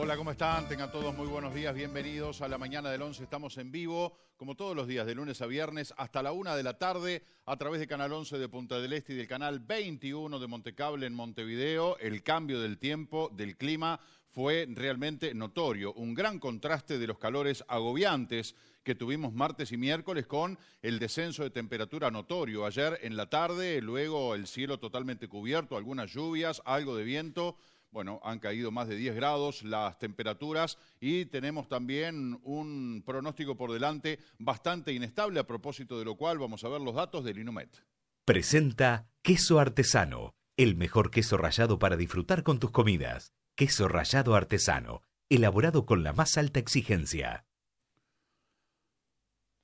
Hola, ¿cómo están? Tengan todos muy buenos días, bienvenidos a la mañana del 11. Estamos en vivo, como todos los días, de lunes a viernes, hasta la una de la tarde, a través de Canal 11 de Punta del Este y del Canal 21 de Montecable en Montevideo. El cambio del tiempo, del clima, fue realmente notorio. Un gran contraste de los calores agobiantes que tuvimos martes y miércoles con el descenso de temperatura notorio. Ayer en la tarde, luego el cielo totalmente cubierto, algunas lluvias, algo de viento bueno, han caído más de 10 grados las temperaturas y tenemos también un pronóstico por delante bastante inestable, a propósito de lo cual vamos a ver los datos del Inumet. Presenta Queso Artesano, el mejor queso rallado para disfrutar con tus comidas. Queso rallado artesano, elaborado con la más alta exigencia.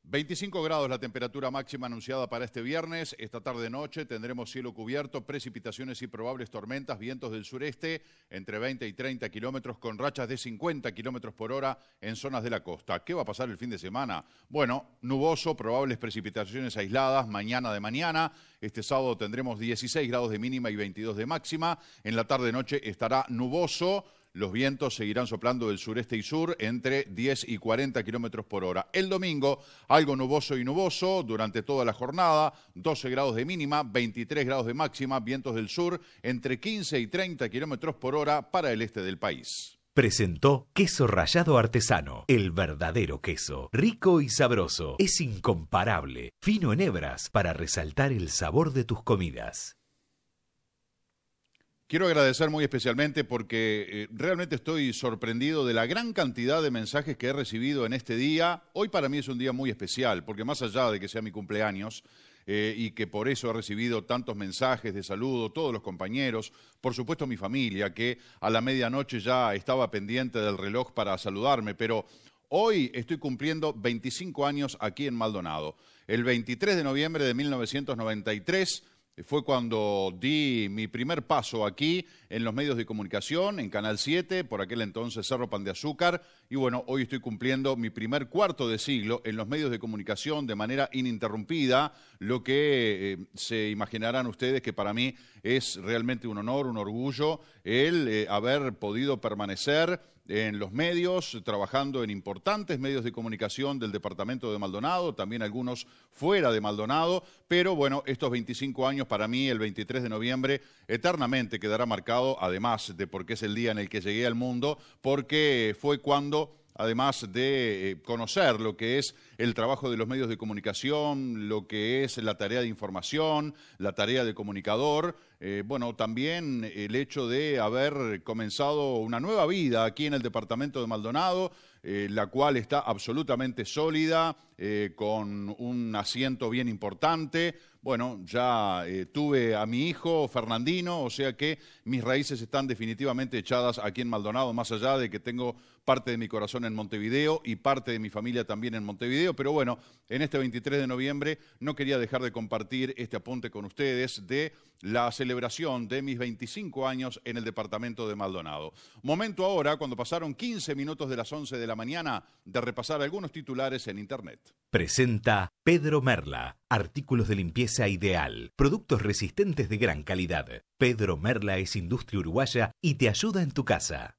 25 grados la temperatura máxima anunciada para este viernes. Esta tarde noche tendremos cielo cubierto, precipitaciones y probables tormentas, vientos del sureste entre 20 y 30 kilómetros con rachas de 50 kilómetros por hora en zonas de la costa. ¿Qué va a pasar el fin de semana? Bueno, nuboso, probables precipitaciones aisladas mañana de mañana. Este sábado tendremos 16 grados de mínima y 22 de máxima. En la tarde noche estará nuboso los vientos seguirán soplando del sureste y sur entre 10 y 40 kilómetros por hora. El domingo, algo nuboso y nuboso durante toda la jornada, 12 grados de mínima, 23 grados de máxima, vientos del sur entre 15 y 30 kilómetros por hora para el este del país. Presentó Queso Rayado Artesano, el verdadero queso, rico y sabroso, es incomparable, fino en hebras para resaltar el sabor de tus comidas. Quiero agradecer muy especialmente porque eh, realmente estoy sorprendido de la gran cantidad de mensajes que he recibido en este día. Hoy para mí es un día muy especial, porque más allá de que sea mi cumpleaños eh, y que por eso he recibido tantos mensajes de saludo, todos los compañeros, por supuesto mi familia, que a la medianoche ya estaba pendiente del reloj para saludarme, pero Hoy estoy cumpliendo 25 años aquí en Maldonado. El 23 de noviembre de 1993 eh, fue cuando di mi primer paso aquí en los medios de comunicación, en Canal 7, por aquel entonces Cerro Pan de Azúcar, y bueno, hoy estoy cumpliendo mi primer cuarto de siglo en los medios de comunicación de manera ininterrumpida, lo que eh, se imaginarán ustedes que para mí es realmente un honor, un orgullo, el eh, haber podido permanecer en los medios, trabajando en importantes medios de comunicación del departamento de Maldonado, también algunos fuera de Maldonado, pero bueno, estos 25 años para mí, el 23 de noviembre, eternamente quedará marcado, además de porque es el día en el que llegué al mundo, porque fue cuando además de eh, conocer lo que es el trabajo de los medios de comunicación, lo que es la tarea de información, la tarea de comunicador, eh, bueno, también el hecho de haber comenzado una nueva vida aquí en el departamento de Maldonado, eh, la cual está absolutamente sólida, con un asiento bien importante, bueno, ya eh, tuve a mi hijo Fernandino, o sea que mis raíces están definitivamente echadas aquí en Maldonado, más allá de que tengo parte de mi corazón en Montevideo y parte de mi familia también en Montevideo, pero bueno, en este 23 de noviembre no quería dejar de compartir este apunte con ustedes de la celebración de mis 25 años en el departamento de Maldonado. Momento ahora, cuando pasaron 15 minutos de las 11 de la mañana, de repasar algunos titulares en Internet. Presenta Pedro Merla, artículos de limpieza ideal, productos resistentes de gran calidad. Pedro Merla es industria uruguaya y te ayuda en tu casa.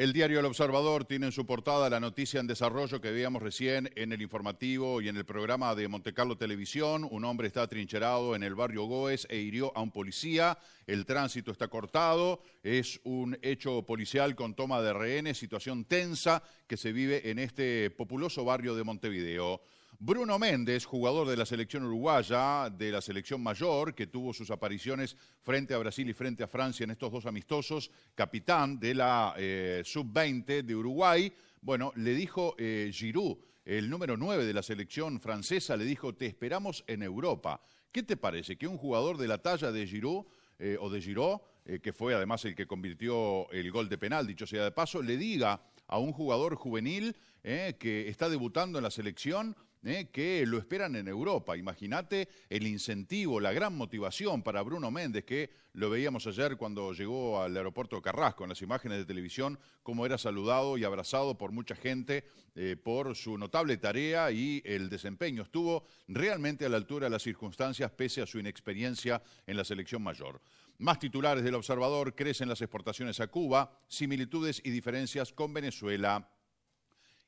El diario El Observador tiene en su portada la noticia en desarrollo que veíamos recién en el informativo y en el programa de Montecarlo Televisión. Un hombre está atrincherado en el barrio Goes e hirió a un policía. El tránsito está cortado. Es un hecho policial con toma de rehenes, situación tensa que se vive en este populoso barrio de Montevideo. Bruno Méndez, jugador de la selección uruguaya, de la selección mayor, que tuvo sus apariciones frente a Brasil y frente a Francia en estos dos amistosos, capitán de la eh, sub-20 de Uruguay, bueno, le dijo eh, Giroud, el número 9 de la selección francesa, le dijo, te esperamos en Europa. ¿Qué te parece que un jugador de la talla de Giroud eh, o de Giroud, que fue además el que convirtió el gol de penal, dicho sea de paso, le diga a un jugador juvenil que está debutando en la selección, ¿eh? que lo esperan en Europa. Imagínate el incentivo, la gran motivación para Bruno Méndez, que lo veíamos ayer cuando llegó al aeropuerto Carrasco en las imágenes de televisión, cómo era saludado y abrazado por mucha gente eh, por su notable tarea y el desempeño. Estuvo realmente a la altura de las circunstancias, pese a su inexperiencia en la selección mayor. Más titulares del Observador, crecen las exportaciones a Cuba, similitudes y diferencias con Venezuela.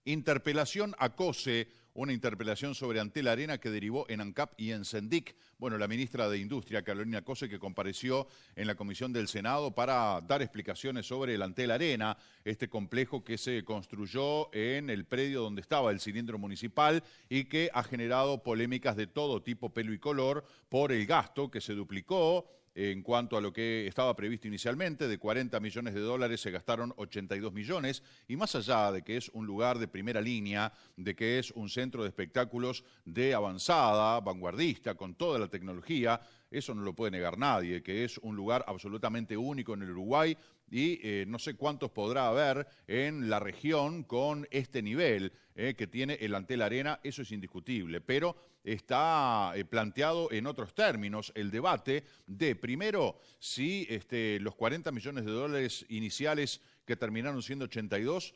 Interpelación a COSE una interpelación sobre Antel Arena que derivó en ANCAP y en Sendic bueno, la ministra de Industria, Carolina Cose, que compareció en la comisión del Senado para dar explicaciones sobre el Antel Arena, este complejo que se construyó en el predio donde estaba el cilindro municipal y que ha generado polémicas de todo tipo, pelo y color, por el gasto que se duplicó en cuanto a lo que estaba previsto inicialmente, de 40 millones de dólares se gastaron 82 millones, y más allá de que es un lugar de primera línea, de que es un centro de espectáculos de avanzada, vanguardista, con toda la tecnología, eso no lo puede negar nadie, que es un lugar absolutamente único en el Uruguay y eh, no sé cuántos podrá haber en la región con este nivel eh, que tiene el Antel Arena, eso es indiscutible, pero está eh, planteado en otros términos el debate de, primero, si este, los 40 millones de dólares iniciales que terminaron siendo 82,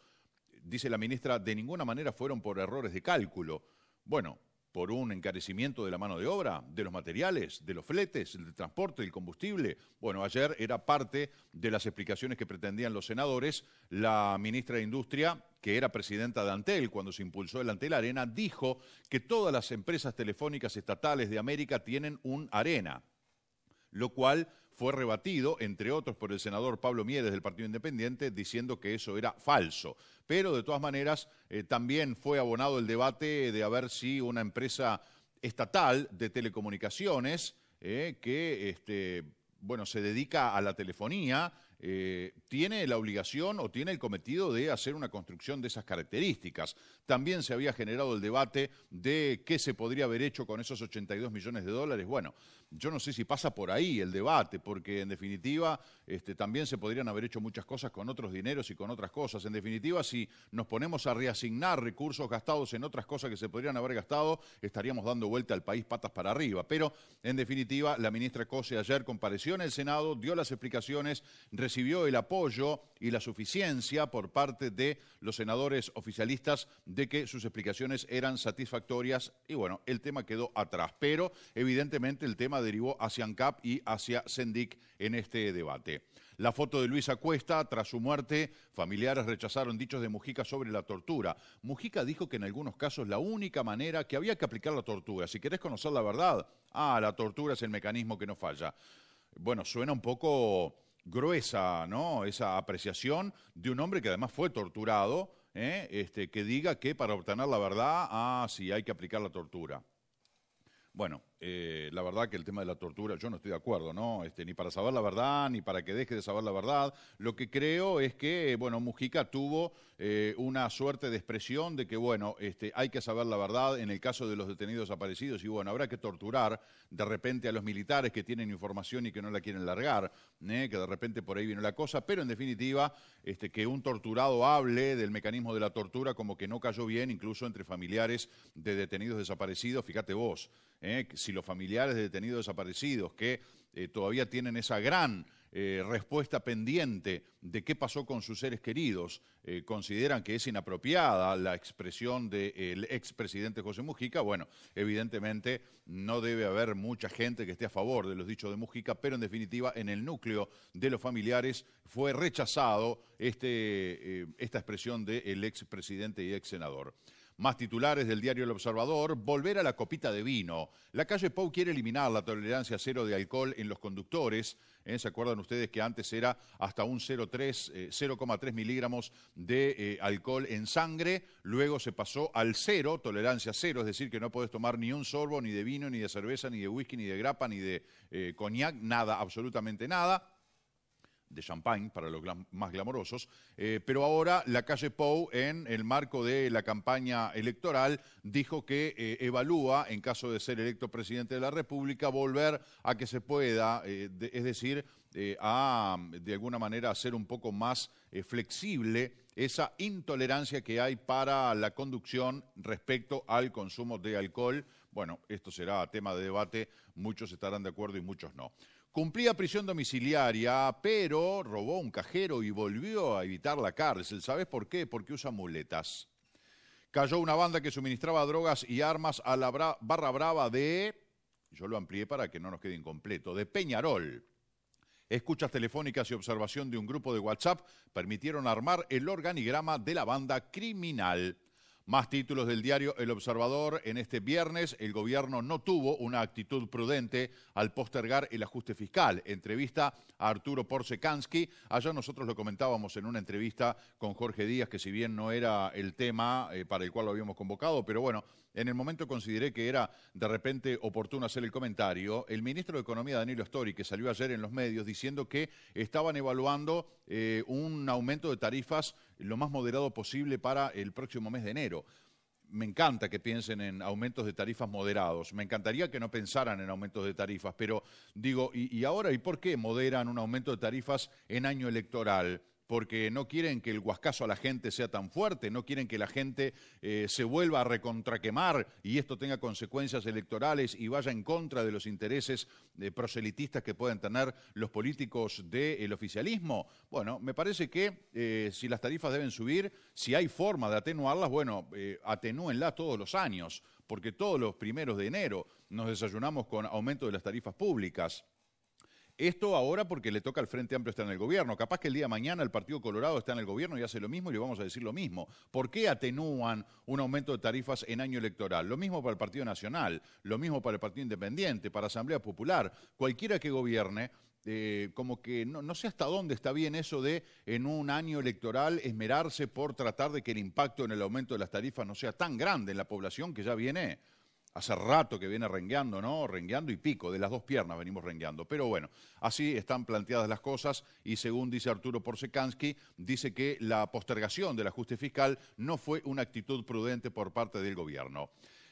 dice la ministra, de ninguna manera fueron por errores de cálculo. Bueno, por un encarecimiento de la mano de obra, de los materiales, de los fletes, del transporte, del combustible. Bueno, ayer era parte de las explicaciones que pretendían los senadores. La ministra de Industria, que era presidenta de Antel cuando se impulsó el Antel Arena, dijo que todas las empresas telefónicas estatales de América tienen un Arena, lo cual fue rebatido, entre otros, por el senador Pablo Mieres del Partido Independiente, diciendo que eso era falso. Pero, de todas maneras, eh, también fue abonado el debate de a ver si una empresa estatal de telecomunicaciones eh, que este, bueno, se dedica a la telefonía, eh, tiene la obligación o tiene el cometido de hacer una construcción de esas características. También se había generado el debate de qué se podría haber hecho con esos 82 millones de dólares. Bueno, yo no sé si pasa por ahí el debate, porque en definitiva este, también se podrían haber hecho muchas cosas con otros dineros y con otras cosas. En definitiva, si nos ponemos a reasignar recursos gastados en otras cosas que se podrían haber gastado, estaríamos dando vuelta al país patas para arriba. Pero, en definitiva, la ministra Cose ayer compareció en el Senado, dio las explicaciones, recibió el apoyo y la suficiencia por parte de los senadores oficialistas de que sus explicaciones eran satisfactorias y bueno, el tema quedó atrás. Pero, evidentemente, el tema de derivó hacia ANCAP y hacia Sendic en este debate. La foto de Luisa Acuesta, tras su muerte, familiares rechazaron dichos de Mujica sobre la tortura. Mujica dijo que en algunos casos la única manera que había que aplicar la tortura, si querés conocer la verdad, ah, la tortura es el mecanismo que no falla. Bueno, suena un poco gruesa, ¿no? Esa apreciación de un hombre que además fue torturado, ¿eh? este, que diga que para obtener la verdad, ah, sí, hay que aplicar la tortura. Bueno, eh, la verdad que el tema de la tortura, yo no estoy de acuerdo, ¿no? Este, ni para saber la verdad, ni para que deje de saber la verdad. Lo que creo es que, bueno, Mujica tuvo eh, una suerte de expresión de que, bueno, este, hay que saber la verdad en el caso de los detenidos desaparecidos y, bueno, habrá que torturar de repente a los militares que tienen información y que no la quieren largar, ¿eh? que de repente por ahí vino la cosa, pero en definitiva, este, que un torturado hable del mecanismo de la tortura como que no cayó bien, incluso entre familiares de detenidos desaparecidos, fíjate vos, ¿eh? si los familiares de detenidos desaparecidos que eh, todavía tienen esa gran eh, respuesta pendiente de qué pasó con sus seres queridos, eh, consideran que es inapropiada la expresión del expresidente José Mujica, bueno, evidentemente no debe haber mucha gente que esté a favor de los dichos de Mujica, pero en definitiva en el núcleo de los familiares fue rechazado este, esta expresión del expresidente y ex senador. Más titulares del diario El Observador, volver a la copita de vino. La calle Pau quiere eliminar la tolerancia cero de alcohol en los conductores. ¿eh? ¿Se acuerdan ustedes que antes era hasta un 0,3 eh, miligramos de eh, alcohol en sangre? Luego se pasó al cero, tolerancia cero, es decir, que no podés tomar ni un sorbo, ni de vino, ni de cerveza, ni de whisky, ni de grapa, ni de coñac, nada, absolutamente nada de champagne para los más glamorosos, eh, pero ahora la calle Pou, en el marco de la campaña electoral, dijo que eh, evalúa, en caso de ser electo presidente de la República, volver a que se pueda, eh, es decir, a de alguna manera hacer un poco más flexible esa intolerancia que hay para la conducción respecto al consumo de alcohol. Bueno, esto será tema de debate, muchos estarán de acuerdo y muchos no. Cumplía prisión domiciliaria, pero robó un cajero y volvió a evitar la cárcel. ¿Sabes por qué? Porque usa muletas. Cayó una banda que suministraba drogas y armas a la barra brava de... Yo lo amplié para que no nos quede incompleto. De Peñarol. Escuchas telefónicas y observación de un grupo de WhatsApp permitieron armar el organigrama de la banda criminal. Más títulos del diario El Observador. En este viernes, el gobierno no tuvo una actitud prudente al postergar el ajuste fiscal. Entrevista a Arturo Porsekansky. Allá nosotros lo comentábamos en una entrevista con Jorge Díaz, que si bien no era el tema eh, para el cual lo habíamos convocado, pero bueno, en el momento consideré que era de repente oportuno hacer el comentario. El ministro de Economía, Danilo Story, que salió ayer en los medios diciendo que estaban evaluando eh, un aumento de tarifas lo más moderado posible para el próximo mes de enero. Me encanta que piensen en aumentos de tarifas moderados. Me encantaría que no pensaran en aumentos de tarifas, pero digo, ¿y, ahora y por qué moderan un aumento de tarifas en año electoral? porque no quieren que el guascazo a la gente sea tan fuerte, no quieren que la gente eh, se vuelva a recontraquemar y esto tenga consecuencias electorales y vaya en contra de los intereses eh, proselitistas que pueden tener los políticos del oficialismo. Bueno, me parece que eh, si las tarifas deben subir, si hay forma de atenuarlas, bueno, atenúenlas todos los años, porque todos los primeros de enero nos desayunamos con aumento de las tarifas públicas. Esto ahora porque le toca al Frente Amplio estar en el gobierno. Capaz que el día de mañana el Partido Colorado está en el gobierno y hace lo mismo y le vamos a decir lo mismo. ¿Por qué atenúan un aumento de tarifas en año electoral? Lo mismo para el Partido Nacional, lo mismo para el Partido Independiente, para Asamblea Popular. Cualquiera que gobierne, eh, como que no, sé hasta dónde está bien eso de en un año electoral esmerarse por tratar de que el impacto en el aumento de las tarifas no sea tan grande en la población que ya viene hace rato que viene rengueando, ¿no? Rengueando y pico, de las dos piernas venimos rengueando. Pero bueno, así están planteadas las cosas y según dice Arturo Porsekansky, dice que la postergación del ajuste fiscal no fue una actitud prudente por parte del gobierno.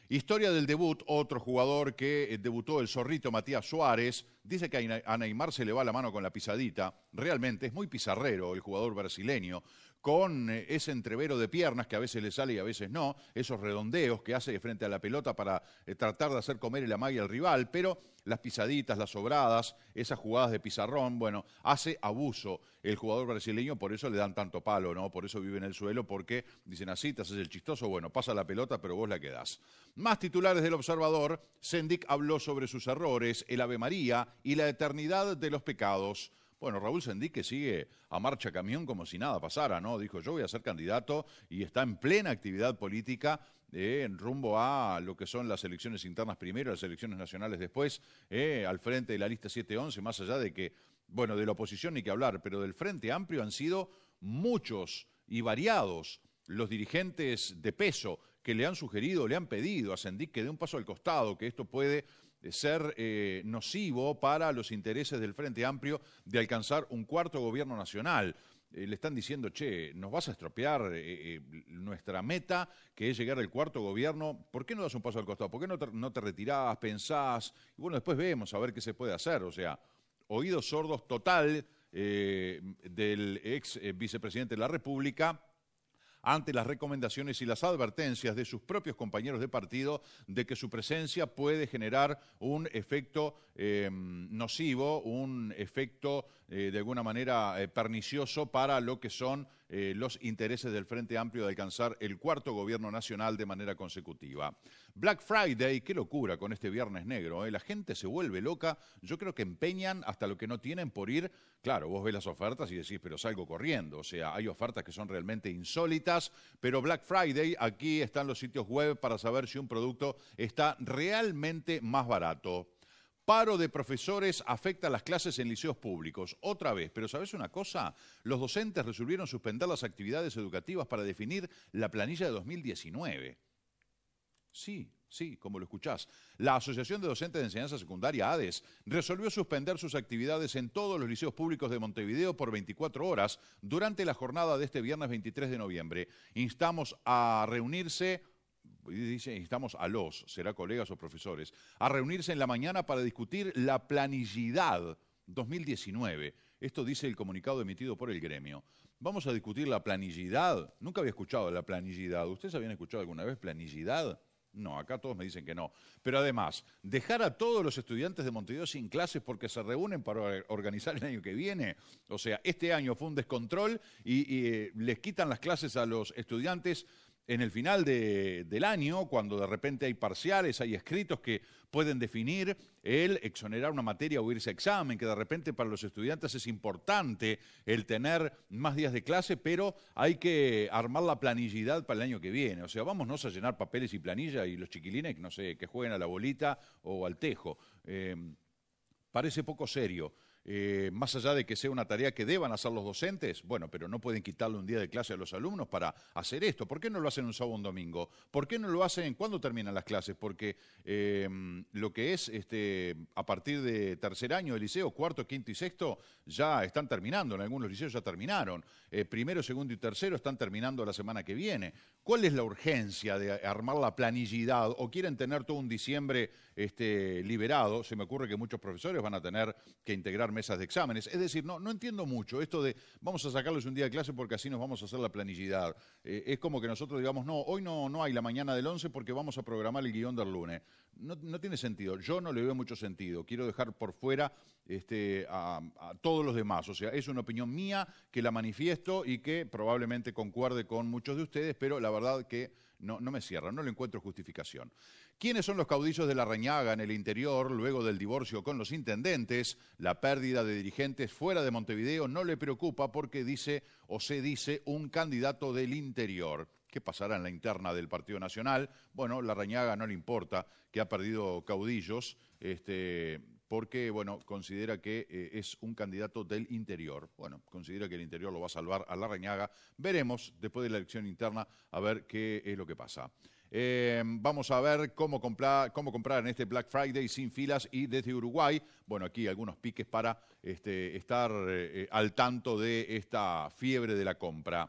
Historia del debut, otro jugador que eh, debutó el zorrito Matías Suárez, dice que a Neymar se le va la mano con la pisadita, realmente es muy pizarrero el jugador brasileño, con eh, ese entrevero de piernas que a veces le sale y a veces no, esos redondeos que hace de frente a la pelota para eh, tratar de hacer comer el amague al rival, pero las pisaditas, las sobradas, esas jugadas de pizarrón, bueno, hace abuso el jugador brasileño, por eso le dan tanto palo, ¿no? Por eso vive en el suelo, porque dicen así, te haces el chistoso, bueno, pasa la pelota, pero vos la quedás. Más titulares del observador, Sendik habló sobre sus errores, el Ave María y la eternidad de los pecados. Bueno, Raúl que sigue a marcha camión como si nada pasara, ¿no? Dijo, yo voy a ser candidato y está en plena actividad política eh, en rumbo a lo que son las elecciones internas primero, las elecciones nacionales después, eh, al frente de la lista 711, más allá de que, bueno, de la oposición ni que hablar, pero del Frente Amplio han sido muchos y variados los dirigentes de peso que le han sugerido, le han pedido a Sendic que dé un paso al costado, que esto puede ser eh, nocivo para los intereses del Frente Amplio de alcanzar un cuarto gobierno nacional. Eh, le están diciendo, che, nos vas a estropear eh, nuestra meta, que es llegar al cuarto gobierno. ¿Por qué no das un paso al costado? ¿Por qué no te, no te retirás, pensás? Y bueno, después vemos a ver qué se puede hacer. O sea, oídos sordos total del ex vicepresidente de la República ante las recomendaciones y las advertencias de sus propios compañeros de partido de que su presencia puede generar un efecto eh, nocivo, un efecto eh, de alguna manera eh, pernicioso para lo que son los intereses del Frente Amplio de alcanzar el cuarto gobierno nacional de manera consecutiva. Black Friday, qué locura con este viernes negro, la gente se vuelve loca, yo creo que empeñan hasta lo que no tienen por ir, claro, vos ves las ofertas y decís, pero salgo corriendo, o sea, hay ofertas que son realmente insólitas, pero Black Friday, aquí están los sitios web para saber si un producto está realmente más barato. Paro de profesores afecta a las clases en liceos públicos. Otra vez, pero ¿sabes una cosa? Los docentes resolvieron suspender las actividades educativas para definir la planilla de 2019. Sí, Sí, como lo escuchás. La Asociación de Docentes de Enseñanza Secundaria, ADES, resolvió suspender sus actividades en todos los liceos públicos de Montevideo por 24 horas durante la jornada de este viernes 23 de noviembre. Instamos a reunirse dice, instamos a los, será colegas o profesores, a reunirse en la mañana para discutir la planillidad 2019. Esto dice el comunicado emitido por el gremio. Vamos a discutir la planillidad. Nunca había escuchado la planillidad. ¿Ustedes habían escuchado alguna vez planillidad? No, acá todos me dicen que no. Pero además, dejar a todos los estudiantes de Montevideo sin clases porque se reúnen para organizar el año que viene. O sea, este año fue un descontrol y, eh, les quitan las clases a los estudiantes en el final del año, cuando de repente hay parciales, hay escritos que pueden definir el exonerar una materia o irse a examen, que de repente para los estudiantes es importante el tener más días de clase, pero hay que armar la planillidad para el año que viene. O sea, vámonos a llenar papeles y planillas y los chiquilines, no sé, que jueguen a la bolita o al tejo. Eh, parece poco serio eh, más allá de que sea una tarea que deban hacer los docentes, bueno, pero no pueden quitarle un día de clase a los alumnos para hacer esto. ¿Por qué no lo hacen un sábado o un domingo? ¿Por qué no lo hacen cuando terminan las clases? Porque em, lo que es este, a partir de tercer año de liceo, cuarto, quinto y sexto, ya están terminando, en algunos liceos ya terminaron. Eh, primero, segundo y tercero están terminando la semana que viene. ¿Cuál es la urgencia de armar la planillidad o quieren tener todo un diciembre este, liberado? Se me ocurre que muchos profesores van a tener que integrar mesas de exámenes. Es decir, no, no entiendo mucho esto de vamos a sacarles un día de clase porque así nos vamos a hacer la planillidad. Eh, es como que nosotros digamos, no, hoy no, no hay la mañana del 11 porque vamos a programar el guión del lunes. No, tiene sentido. Yo no le veo mucho sentido. Quiero dejar por fuera este, a, todos los demás. O sea, es una opinión mía que la manifiesto y que probablemente concuerde con muchos de ustedes, pero la verdad que no, no me cierra, no le encuentro justificación quiénes son los caudillos de la Reñaga en el interior luego del divorcio con los intendentes, la pérdida de dirigentes fuera de Montevideo no le preocupa porque dice o se dice un candidato del interior. ¿Qué pasará en la interna del Partido Nacional? Bueno, la Reñaga no le importa que ha perdido caudillos, este, porque bueno, considera que eh, es un candidato del interior. Bueno, considera que el interior lo va a salvar a la Reñaga. Veremos después de la elección interna a ver qué es lo que pasa. Eh, vamos a ver cómo, comprar, cómo comprar en este Black Friday sin filas y desde Uruguay. Bueno, aquí algunos piques para este, estar eh, eh, al tanto de esta fiebre de la compra.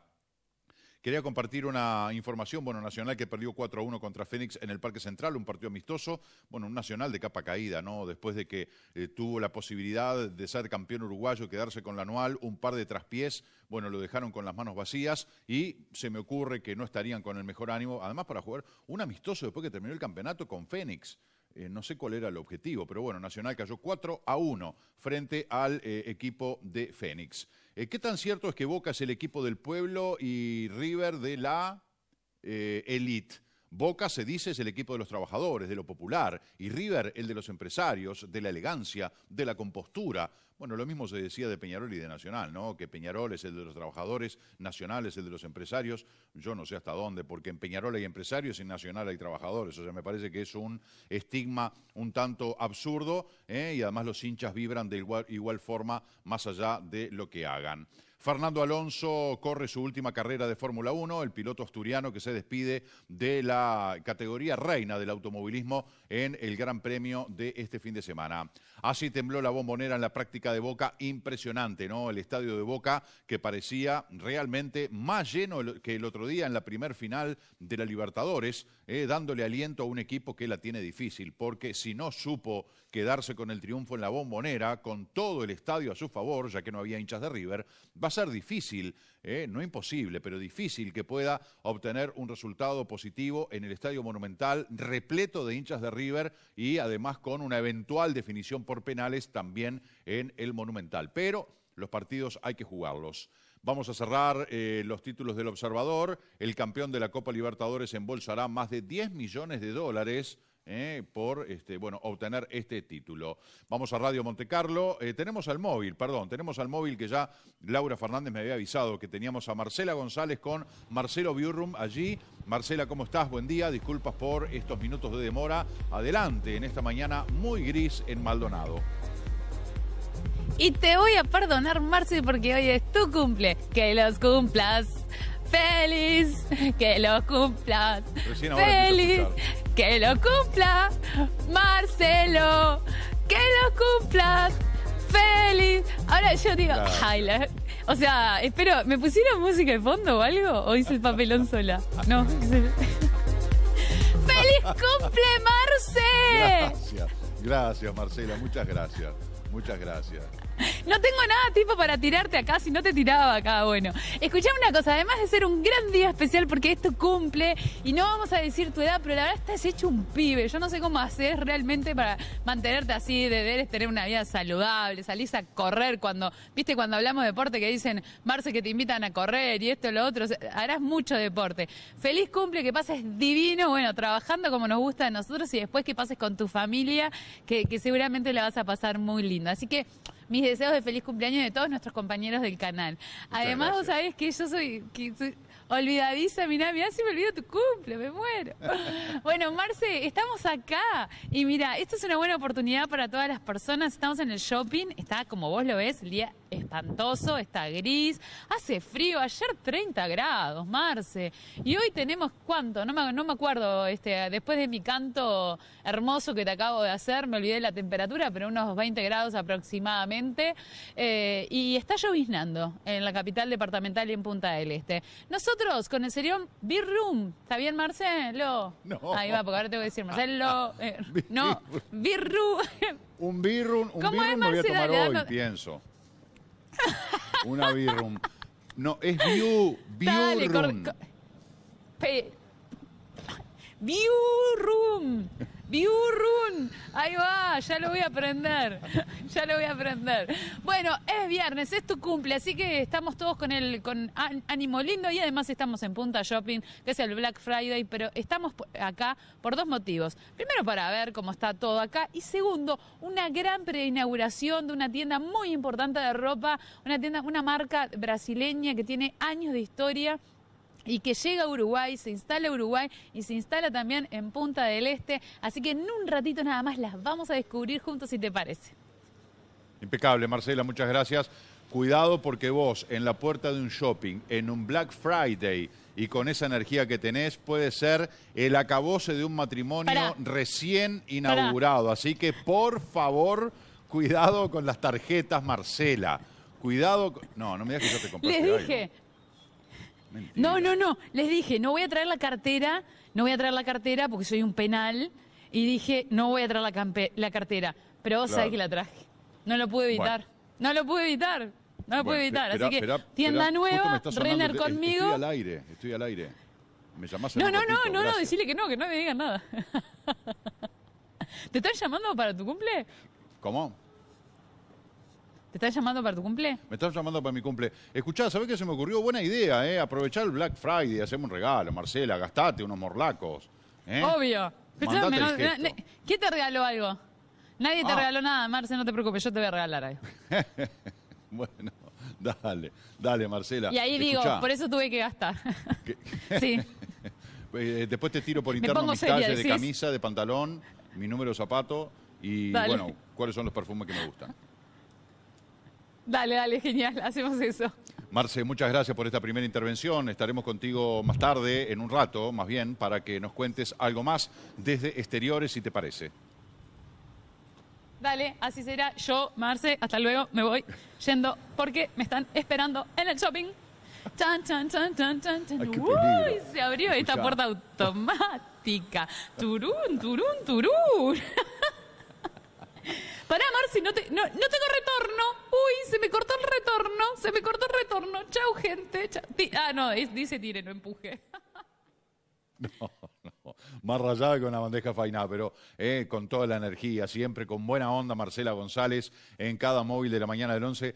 Quería compartir una información, bueno, Nacional que perdió 4 a 1 contra Fénix en el Parque Central, un partido amistoso, bueno, un Nacional de capa caída, ¿no? Después de que eh, tuvo la posibilidad de ser campeón uruguayo, quedarse con la anual, un par de traspiés, bueno, lo dejaron con las manos vacías y se me ocurre que no estarían con el mejor ánimo, además para jugar un amistoso después que terminó el campeonato con Fénix. Eh, no sé cuál era el objetivo, pero bueno, Nacional cayó 4 a 1 frente al eh, equipo de Fénix. Eh, ¿Qué tan cierto es que Boca es el equipo del pueblo y River de la elite? Boca se dice es el equipo de los trabajadores, de lo popular, y River el de los empresarios, de la elegancia, de la compostura. Bueno, lo mismo se decía de Peñarol y de Nacional, ¿no? Que Peñarol es el de los trabajadores, Nacional es el de los empresarios. Yo no sé hasta dónde, porque en Peñarol hay empresarios y en Nacional hay trabajadores. O sea, me parece que es un estigma un tanto absurdo ¿eh? y además los hinchas vibran de igual forma más allá de lo que hagan. Fernando Alonso corre su última carrera de Fórmula 1, el piloto asturiano que se despide de la categoría reina del automovilismo en el Gran Premio de este fin de semana. Así tembló la bombonera en la práctica de Boca, impresionante, ¿no? El estadio de Boca que parecía realmente más lleno que el otro día en la primer final de la Libertadores, eh, dándole aliento a un equipo que la tiene difícil, porque si no supo quedarse con el triunfo en la bombonera, con todo el estadio a su favor, ya que no había hinchas de River, va a ser difícil ¿eh? no imposible, pero difícil que pueda obtener un resultado positivo en el Estadio Monumental, repleto de hinchas de River y además con una eventual definición por penales también en el Monumental. Pero los partidos hay que jugarlos. Vamos a cerrar eh, los títulos del Observador. El campeón de la Copa Libertadores embolsará más de 10 millones de dólares eh, por este, bueno, obtener este título. Vamos a Radio Montecarlo. Carlo, eh, tenemos al móvil, perdón, tenemos al móvil que ya Laura Fernández me había avisado que teníamos a Marcela González con Marcelo Biurrum allí. Marcela, ¿cómo estás? Buen día. Disculpas por estos minutos de demora. Adelante en esta mañana muy gris en Maldonado. Y te voy a perdonar, Marce, porque hoy es tu cumple. Que los cumplas feliz, que lo cumplas. Feliz, que lo cumpla, Marcelo, que lo cumplas. Feliz. Ahora yo digo, o sea, espero, ¿me pusieron música de fondo o algo? ¿O hice el papelón sola? No. ¡Feliz cumple, Marcelo. Gracias, gracias Marcela, muchas gracias, muchas gracias. No tengo nada tipo para tirarte acá, si no te tiraba acá, bueno. Escuchame una cosa, además de ser un gran día especial porque esto cumple y no vamos a decir tu edad, pero la verdad estás hecho un pibe. Yo no sé cómo hacer realmente para mantenerte así, de tener una vida saludable, salís a correr cuando, viste, cuando hablamos de deporte que dicen, Marce, que te invitan a correr y esto, lo otro, harás mucho deporte. Feliz cumple, que pases divino, bueno, trabajando como nos gusta a nosotros y después que pases con tu familia, que, que seguramente la vas a pasar muy linda. Así que mis deseos de feliz cumpleaños de todos nuestros compañeros del canal. Además, vos sabés que yo soy, soy Olvidadiza, mira, mirá, si me olvido tu cumple, me muero. Bueno, Marce, estamos acá. Y mira, esta es una buena oportunidad para todas las personas. Estamos en el shopping, está como vos lo ves, el día espantoso, está gris, hace frío, ayer 30 grados, Marce. Y hoy tenemos cuánto, no me, acuerdo, este, después de mi canto hermoso que te acabo de hacer, me olvidé la temperatura, pero unos 20 grados aproximadamente. Eh, y está lloviznando en la capital departamental y en Punta del Este. Nosotros nosotros con el serión Birrum, ¿Está bien, Marcelo? No. Ahí va, porque ahora tengo que decir Marcelo. Eh, no, Birrum. un Birrum, un beer voy a tomar hoy, pienso. Una Birrum, No, es View, view Dale, Biurrun. Ahí va, ya lo voy a aprender. ya lo voy a aprender. Bueno, es viernes, es tu cumple, así que estamos todos con el con ánimo lindo y además estamos en Punta Shopping, que es el Black Friday, pero estamos acá por dos motivos. Primero para ver cómo está todo acá y segundo, una gran preinauguración de una tienda muy importante de ropa, una tienda una marca brasileña que tiene años de historia y que llega a Uruguay, se instala Uruguay y se instala también en Punta del Este. Así que en un ratito nada más las vamos a descubrir juntos, si te parece. Impecable, Marcela, muchas gracias. Cuidado porque vos en la puerta de un shopping, en un Black Friday y con esa energía que tenés, puede ser el acabose de un matrimonio recién inaugurado. Así que por favor, cuidado con las tarjetas, Marcela. Cuidado, no, no me digas que yo te compré. Les dije, no, no, no. Les dije, no voy a traer la cartera, no voy a traer la cartera porque soy un penal. Y dije, no voy a traer la, la cartera. Pero vos sabés que la traje. No lo pude evitar. No lo pude evitar. No lo pude evitar. Así que, tienda nueva, Renner conmigo. Estoy al aire, estoy al aire. Me llamás No, no, no, no, no, decirle que no, que no me digan nada. ¿Te estás llamando para tu cumple? ¿Cómo? ¿Te estás llamando para tu cumple? Me estás llamando para mi cumple. Escuchá, ¿sabés qué se me ocurrió? Buena idea, ¿eh? Aprovechar el Black Friday, hacemos un regalo, Marcela, gastate unos morlacos. ¿eh? Obvio. ¿Quién te regaló algo? Nadie te ah. regaló nada, Marcela, no te preocupes, yo te voy a regalar algo. bueno. Dale, dale, Marcela. Y ahí digo, por eso tuve que gastar. sí. Pues, eh, después te tiro por interno mis calles, de camisa, de pantalón, mi número de zapato y, bueno, cuáles son los perfumes que me gustan. Dale, dale, genial, hacemos eso. Marce, muchas gracias por esta primera intervención. Estaremos contigo más tarde, en un rato, más bien, para que nos cuentes algo más desde exteriores, si te parece. Dale, así será. Yo, Marce, hasta luego, me voy yendo porque me están esperando en el shopping. Chan, chan, chan, chan, chan, chan. Uy, se abrió esta puerta automática. Turún, turún, turún. Pará, Marci, no, tengo retorno. Uy, se me cortó el retorno. Se me cortó el retorno. Chau, gente. Ah, no, dice tire, no empuje. No, no. Más rayada que una bandeja fainada, pero eh, con toda la energía, siempre con buena onda, Marcela González, en cada móvil de la mañana del 11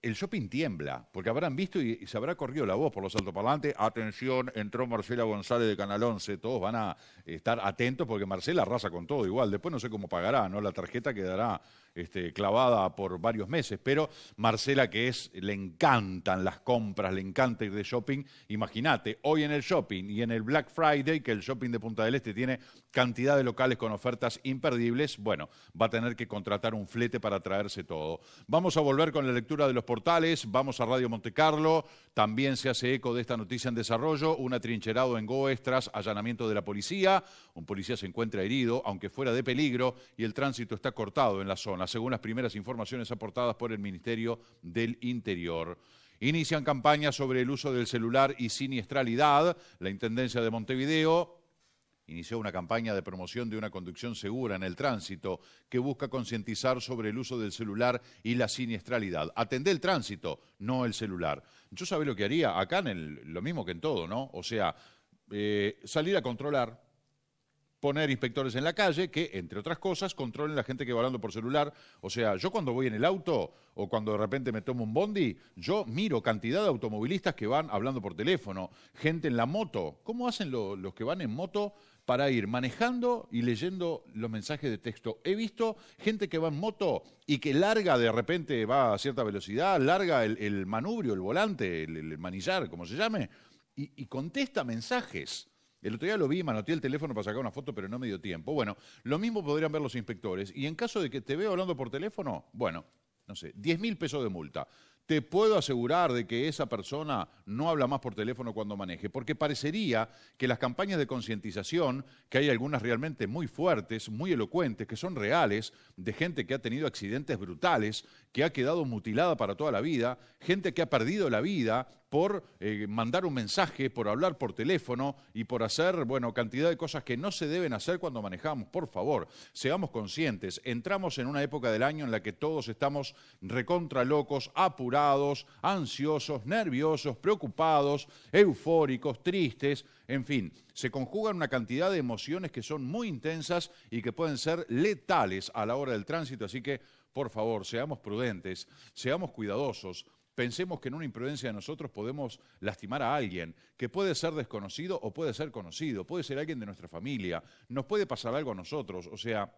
el shopping tiembla, porque habrán visto y, se habrá corrido la voz por los altoparlantes. Atención, entró Marcela González de Canal 11. Todos van a estar atentos porque Marcela arrasa con todo igual. Después no sé cómo pagará, ¿no? La tarjeta quedará este, clavada por varios meses, pero Marcela que es, le encantan las compras, le encanta ir de shopping, imagínate, hoy en el shopping y en el Black Friday, que el shopping de Punta del Este tiene cantidad de locales con ofertas imperdibles, bueno, va a tener que contratar un flete para traerse todo. Vamos a volver con la lectura de los portales, vamos a Radio Monte Carlo, también se hace eco de esta noticia en desarrollo, un atrincherado en Goestras, allanamiento de la policía, un policía se encuentra herido, aunque fuera de peligro, y el tránsito está cortado en la zona según las primeras informaciones aportadas por el Ministerio del Interior. Inician campañas sobre el uso del celular y siniestralidad. La Intendencia de Montevideo inició una campaña de promoción de una conducción segura en el tránsito que busca concientizar sobre el uso del celular y la siniestralidad. Atender el tránsito, no el celular. Yo sabe lo que haría acá en lo mismo que en todo, ¿no? O sea, eh, salir a controlar, poner inspectores en la calle que, entre otras cosas, controlen la gente que va hablando por celular. O sea, yo cuando voy en el auto o cuando de repente me tomo un bondi, yo miro cantidad de automovilistas que van hablando por teléfono, gente en la moto. ¿Cómo hacen los que van en moto para ir manejando y leyendo los mensajes de texto? He visto gente que va en moto y que larga de repente, va a cierta velocidad, larga el, manubrio, el volante, el, manillar, como se llame, y contesta mensajes. El otro día lo vi, manoteé el teléfono para sacar una foto, pero no me dio tiempo. Bueno, lo mismo podrían ver los inspectores. Y en caso de que te veo hablando por teléfono, bueno, no sé, 10 mil pesos de multa. Te puedo asegurar de que esa persona no habla más por teléfono cuando maneje, porque parecería que las campañas de concientización, que hay algunas realmente muy fuertes, muy elocuentes, que son reales, de gente que ha tenido accidentes brutales que ha quedado mutilada para toda la vida, gente que ha perdido la vida por eh, mandar un mensaje, por hablar por teléfono y por hacer, bueno, cantidad de cosas que no se deben hacer cuando manejamos. Por favor, seamos conscientes. Entramos en una época del año en la que todos estamos recontra locos, apurados, ansiosos, nerviosos, preocupados, eufóricos, tristes, en fin, se conjugan una cantidad de emociones que son muy intensas y que pueden ser letales a la hora del tránsito, así que por favor, seamos prudentes, seamos cuidadosos, pensemos que en una imprudencia de nosotros podemos lastimar a alguien, que puede ser desconocido o puede ser conocido, puede ser alguien de nuestra familia, nos puede pasar algo a nosotros, o sea,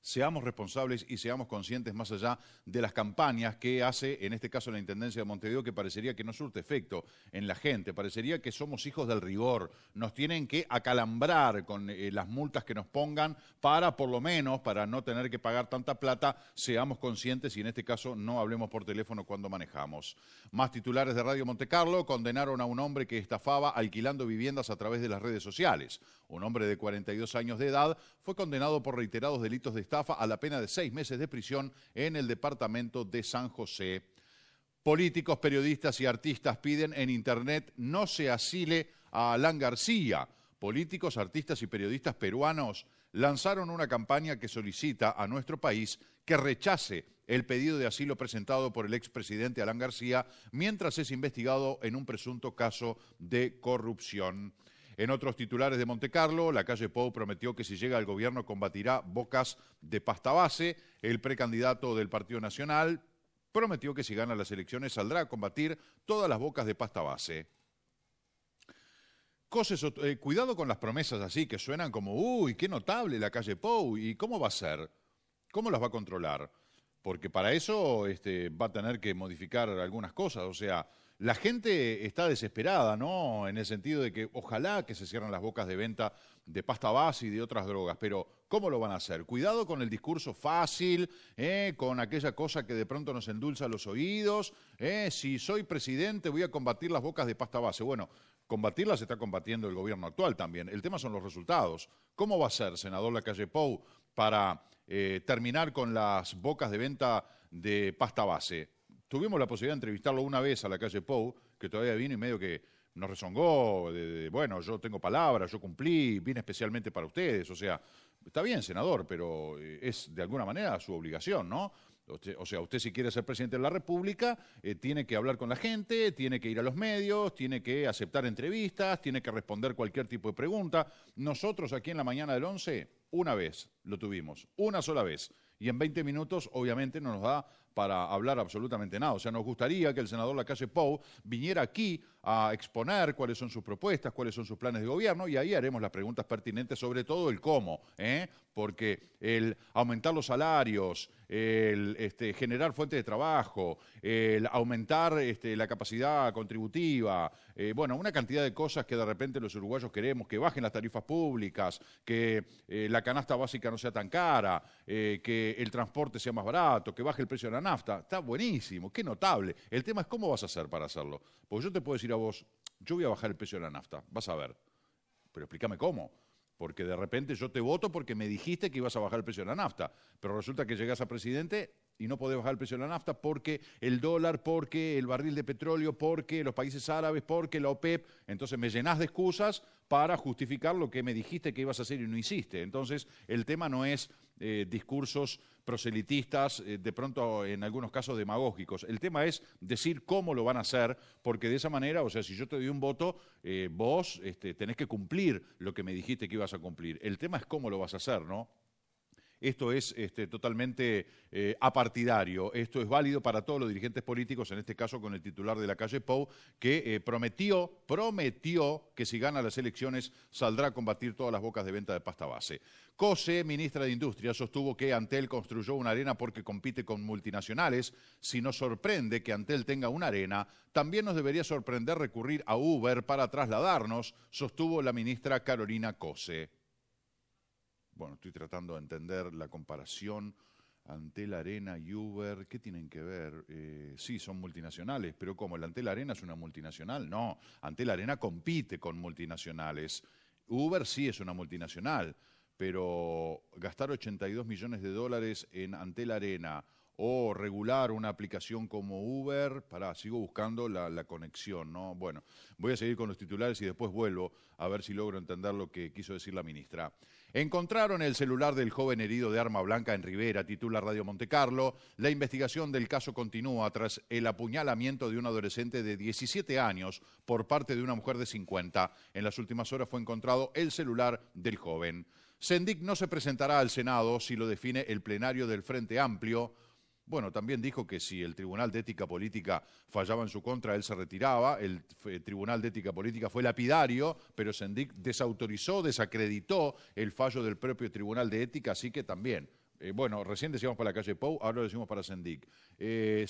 seamos responsables y seamos conscientes más allá de las campañas que hace, en este caso, la Intendencia de Montevideo, que parecería que no surte efecto en la gente, parecería que somos hijos del rigor, nos tienen que acalambrar con eh, las multas que nos pongan para, por lo menos, para no tener que pagar tanta plata, seamos conscientes y en este caso no hablemos por teléfono cuando manejamos. Más titulares de Radio Montecarlo condenaron a un hombre que estafaba alquilando viviendas a través de las redes sociales. Un hombre de 42 años de edad fue condenado por reiterados delitos de estafa a la pena de seis meses de prisión en el departamento de San José. Políticos, periodistas y artistas piden en Internet no se asile a Alan García. Políticos, artistas y periodistas peruanos lanzaron una campaña que solicita a nuestro país que rechace el pedido de asilo presentado por el expresidente Alan García mientras es investigado en un presunto caso de corrupción. En otros titulares de Monte Carlo, la calle Pou prometió que si llega al gobierno combatirá bocas de pasta base. El precandidato del Partido Nacional prometió que si gana las elecciones saldrá a combatir todas las bocas de pasta base. Eh, cuidado con las promesas así que suenan como, uy, qué notable la calle Pou, ¿y cómo va a ser? ¿Cómo las va a controlar? Porque para eso este, va a tener que modificar algunas cosas, o sea, la gente está desesperada, ¿no? En el sentido de que ojalá que se cierren las bocas de venta de pasta base y de otras drogas, pero ¿cómo lo van a hacer? Cuidado con el discurso fácil, ¿eh? con aquella cosa que de pronto nos endulza los oídos. ¿eh? Si soy presidente voy a combatir las bocas de pasta base. Bueno, combatirlas está combatiendo el gobierno actual también. El tema son los resultados. ¿Cómo va a ser, senador Lacalle Pou, para eh, terminar con las bocas de venta de pasta base? Tuvimos la posibilidad de entrevistarlo una vez a la calle Pou, que todavía vino y medio que nos rezongó, de, bueno, yo tengo palabras, yo cumplí, vine especialmente para ustedes, o sea, está bien, senador, pero eh, es de alguna manera su obligación, ¿no? O sea, usted si quiere ser presidente de la República, eh, tiene que hablar con la gente, tiene que ir a los medios, tiene que aceptar entrevistas, tiene que responder cualquier tipo de pregunta. Nosotros aquí en la mañana del 11, una vez lo tuvimos, una sola vez. Y en 20 minutos, obviamente, no nos da para hablar absolutamente nada. O sea, nos gustaría que el senador Lacalle Pou viniera aquí a exponer cuáles son sus propuestas, cuáles son sus planes de gobierno, y ahí haremos las preguntas pertinentes, sobre todo el cómo, ¿eh? porque el aumentar los salarios, el este, generar fuentes de trabajo, el aumentar este, la capacidad contributiva, eh, bueno, una cantidad de cosas que de repente los uruguayos queremos, que bajen las tarifas públicas, que eh, la canasta básica no sea tan cara, que el transporte sea más barato, que baje el precio de la nafta, está buenísimo, qué notable. El tema es cómo vas a hacer para hacerlo. Porque yo te puedo decir a vos, yo voy a bajar el precio de la nafta, vas a ver. Pero explícame cómo. Porque de repente yo te voto porque me dijiste que ibas a bajar el precio de la nafta. Pero resulta que llegas a presidente y no podés bajar el precio de la nafta porque el dólar, porque el barril de petróleo, porque los países árabes, porque la OPEP. Entonces me llenás de excusas para justificar lo que me dijiste que ibas a hacer y no hiciste. Entonces el tema no es eh, discursos proselitistas, eh, de pronto en algunos casos demagógicos. El tema es decir cómo lo van a hacer, porque de esa manera, o sea, si yo te doy un voto, eh, vos este, tenés que cumplir lo que me dijiste que ibas a cumplir. El tema es cómo lo vas a hacer, ¿no? Esto es este, totalmente eh, apartidario, esto es válido para todos los dirigentes políticos, en este caso con el titular de la calle Pou, que eh, prometió, prometió que si gana las elecciones saldrá a combatir todas las bocas de venta de pasta base. Cose, ministra de Industria, sostuvo que Antel construyó una arena porque compite con multinacionales. Si nos sorprende que Antel tenga una arena, también nos debería sorprender recurrir a Uber para trasladarnos, sostuvo la ministra Carolina Cose. Bueno, estoy tratando de entender la comparación Antel Arena y Uber, ¿qué tienen que ver? Eh, sí, son multinacionales, pero ¿cómo? ¿El Antel Arena es una multinacional? No, Antel Arena compite con multinacionales. Uber sí es una multinacional, pero gastar 82 millones de dólares en Antel Arena o regular una aplicación como Uber. Pará, sigo buscando la, conexión, ¿no? Bueno, voy a seguir con los titulares y después vuelvo a ver si logro entender lo que quiso decir la ministra. Encontraron el celular del joven herido de arma blanca en Rivera, titula Radio Monte Carlo. La investigación del caso continúa tras el apuñalamiento de un adolescente de 17 años por parte de una mujer de 50. En las últimas horas fue encontrado el celular del joven. Sendic no se presentará al Senado si lo define el plenario del Frente Amplio. Bueno, también dijo que si el Tribunal de Ética Política fallaba en su contra, él se retiraba. El, eh, Tribunal de Ética Política fue lapidario, pero Sendic desautorizó, desacreditó el fallo del propio Tribunal de Ética, así que también. Eh, bueno, recién decíamos para la calle Pou, ahora lo decimos para Sendic. Eh,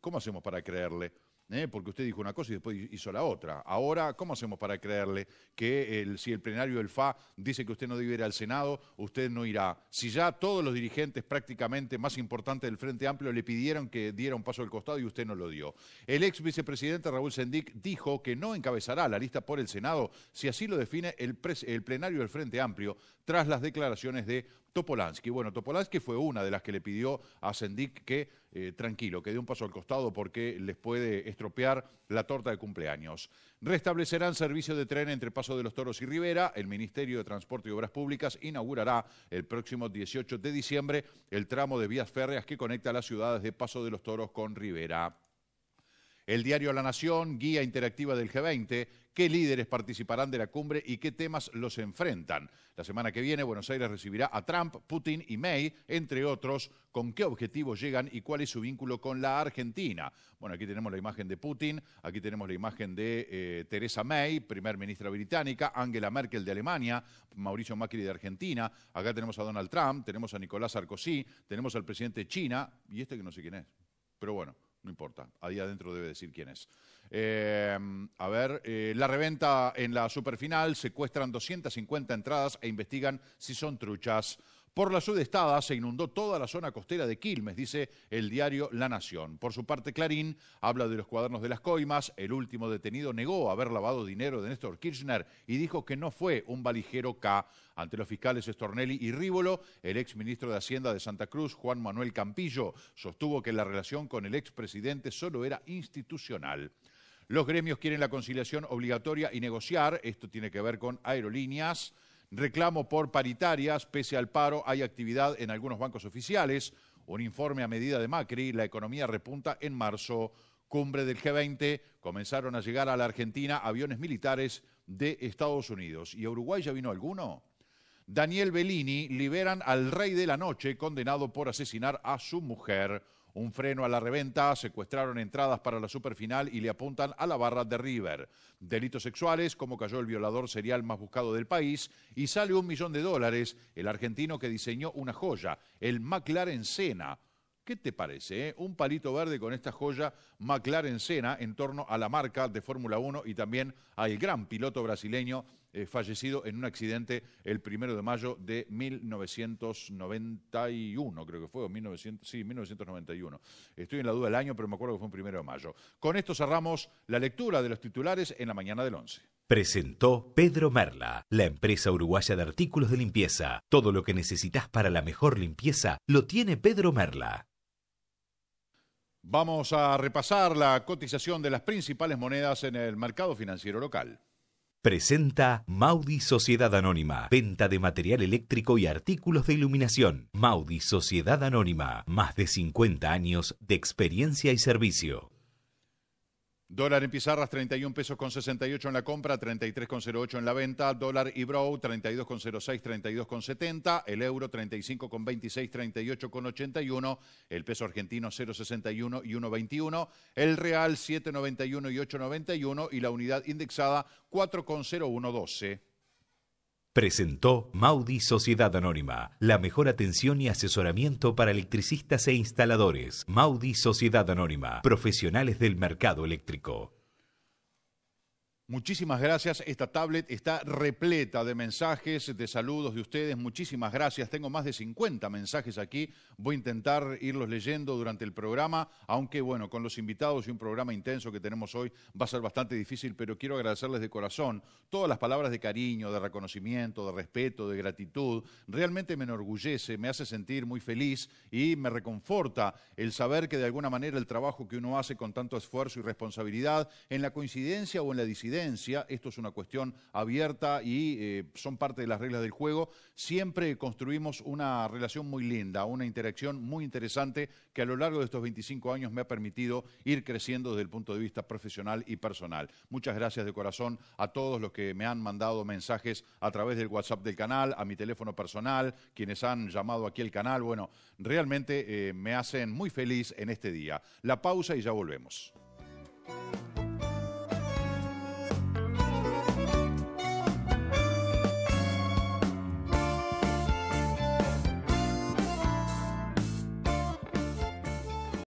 ¿cómo hacemos para creerle? ¿eh? porque usted dijo una cosa y después hizo la otra. Ahora, ¿cómo hacemos para creerle que si el plenario del FA dice que usted no debe ir al Senado, usted no irá? Si ya todos los dirigentes prácticamente más importantes del Frente Amplio le pidieron que diera un paso al costado y usted no lo dio. El ex vicepresidente Raúl Sendic dijo que no encabezará la lista por el Senado si así lo define el, el plenario del Frente Amplio, tras las declaraciones de Topolansky. Bueno, Topolansky fue una de las que le pidió a Sendik que eh, tranquilo, que dé un paso al costado porque les puede estropear la torta de cumpleaños. Restablecerán servicio de tren entre Paso de los Toros y Rivera. El Ministerio de Transporte y Obras Públicas inaugurará el próximo 18 de diciembre el tramo de vías férreas que conecta las ciudades de Paso de los Toros con Rivera. El diario La Nación, guía interactiva del G20, qué líderes participarán de la cumbre y qué temas los enfrentan. La semana que viene Buenos Aires recibirá a Trump, Putin y May, entre otros, con qué objetivos llegan y cuál es su vínculo con la Argentina. Bueno, aquí tenemos la imagen de Putin, aquí tenemos la imagen de eh, Teresa May, primer ministra británica, Angela Merkel de Alemania, Mauricio Macri de Argentina, acá tenemos a Donald Trump, tenemos a Nicolás Sarkozy, tenemos al presidente de China y este que no sé quién es. Pero bueno, no importa, ahí adentro debe decir quién es. Em, a ver, eh, la reventa en la superfinal, secuestran 250 entradas e investigan si son truchas. Por la sudestada se inundó toda la zona costera de Quilmes, dice el diario La Nación. Por su parte, Clarín habla de los cuadernos de las coimas. El último detenido negó haber lavado dinero de Néstor Kirchner y dijo que no fue un valijero K. Ante los fiscales Estornelli y Rívolo, el ex ministro de Hacienda de Santa Cruz, Juan Manuel Campillo, sostuvo que la relación con el expresidente solo era institucional. Los gremios quieren la conciliación obligatoria y negociar. Esto tiene que ver con aerolíneas. Reclamo por paritarias, pese al paro, hay actividad en algunos bancos oficiales. Un informe a medida de Macri, la economía repunta en marzo. Cumbre del G20, comenzaron a llegar a la Argentina aviones militares de Estados Unidos. ¿Y a Uruguay ya vino alguno? Daniel Bellini liberan al rey de la noche condenado por asesinar a su mujer un freno a la reventa, secuestraron entradas para la superfinal y le apuntan a la barra de River. Delitos sexuales, como cayó el violador serial más buscado del país, y sale un millón de dólares el argentino que diseñó una joya, el McLaren Senna. ¿Qué te parece? Eh? Un palito verde con esta joya McLaren Senna en torno a la marca de Fórmula 1 y también al gran piloto brasileño eh, fallecido en un accidente el primero de mayo de 1991, creo que fue, sí, 1991. Estoy en la duda del año, pero me acuerdo que fue un primero de mayo. Con esto cerramos la lectura de los titulares en la mañana del 11. Presentó Pedro Merla, la empresa uruguaya de artículos de limpieza. Todo lo que necesitas para la mejor limpieza lo tiene Pedro Merla. Vamos a repasar la cotización de las principales monedas en el mercado financiero local. Presenta Maudi Sociedad Anónima, venta de material eléctrico y artículos de iluminación. Maudi Sociedad Anónima, más de 50 años de experiencia y servicio. Dólar en pizarras 31 pesos con 68 en la compra, 33,08 en la venta. Dólar y Brow 32,06, 32,70. El euro 35,26, 38,81. El peso argentino 0,61 y 1,21. El real 7,91 y 8,91. Y la unidad indexada 4,0112. Presentó Maudi Sociedad Anónima, la mejor atención y asesoramiento para electricistas e instaladores. Maudi Sociedad Anónima, profesionales del mercado eléctrico. Muchísimas gracias. Esta tablet está repleta de mensajes, de saludos de ustedes. Muchísimas gracias. Tengo más de 50 mensajes aquí. Voy a intentar irlos leyendo durante el programa, aunque bueno, con los invitados y un programa intenso que tenemos hoy va a ser bastante difícil, pero quiero agradecerles de corazón todas las palabras de cariño, de reconocimiento, de respeto, de gratitud. Realmente me enorgullece, me hace sentir muy feliz y me reconforta el saber que de alguna manera el trabajo que uno hace con tanto esfuerzo y responsabilidad, en la coincidencia o en la disidencia, esto es una cuestión abierta y eh, son parte de las reglas del juego, siempre construimos una relación muy linda, una interacción muy interesante que a lo largo de estos 25 años me ha permitido ir creciendo desde el punto de vista profesional y personal. Muchas gracias de corazón a todos los que me han mandado mensajes a través del WhatsApp del canal, a mi teléfono personal, quienes han llamado aquí al canal. Bueno, realmente eh, me hacen muy feliz en este día. La pausa y ya volvemos.